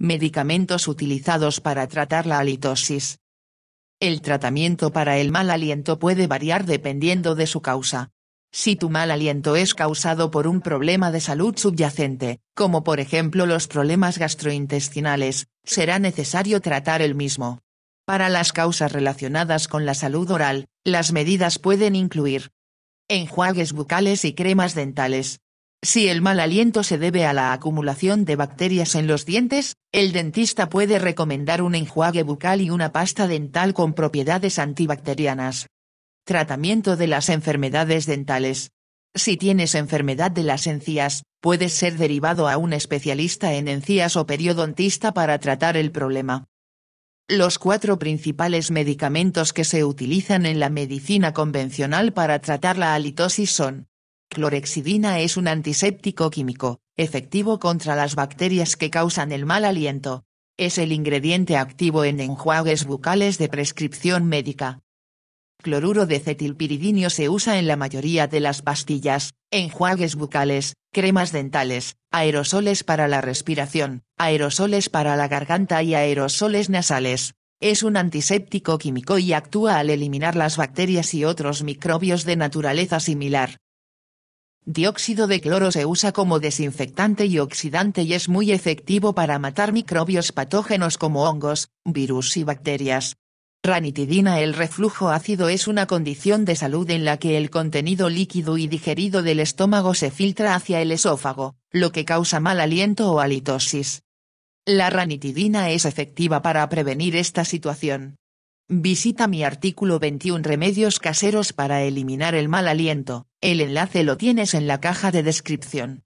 Medicamentos utilizados para tratar la halitosis. El tratamiento para el mal aliento puede variar dependiendo de su causa. Si tu mal aliento es causado por un problema de salud subyacente, como por ejemplo los problemas gastrointestinales, será necesario tratar el mismo. Para las causas relacionadas con la salud oral, las medidas pueden incluir enjuagues bucales y cremas dentales, si el mal aliento se debe a la acumulación de bacterias en los dientes, el dentista puede recomendar un enjuague bucal y una pasta dental con propiedades antibacterianas. Tratamiento de las enfermedades dentales. Si tienes enfermedad de las encías, puedes ser derivado a un especialista en encías o periodontista para tratar el problema. Los cuatro principales medicamentos que se utilizan en la medicina convencional para tratar la halitosis son Clorexidina es un antiséptico químico, efectivo contra las bacterias que causan el mal aliento. Es el ingrediente activo en enjuagues bucales de prescripción médica. Cloruro de cetilpiridinio se usa en la mayoría de las pastillas, enjuagues bucales, cremas dentales, aerosoles para la respiración, aerosoles para la garganta y aerosoles nasales. Es un antiséptico químico y actúa al eliminar las bacterias y otros microbios de naturaleza similar, Dióxido de cloro se usa como desinfectante y oxidante y es muy efectivo para matar microbios patógenos como hongos, virus y bacterias. Ranitidina El reflujo ácido es una condición de salud en la que el contenido líquido y digerido del estómago se filtra hacia el esófago, lo que causa mal aliento o halitosis. La ranitidina es efectiva para prevenir esta situación. Visita mi artículo 21 Remedios caseros para eliminar el mal aliento, el enlace lo tienes en la caja de descripción.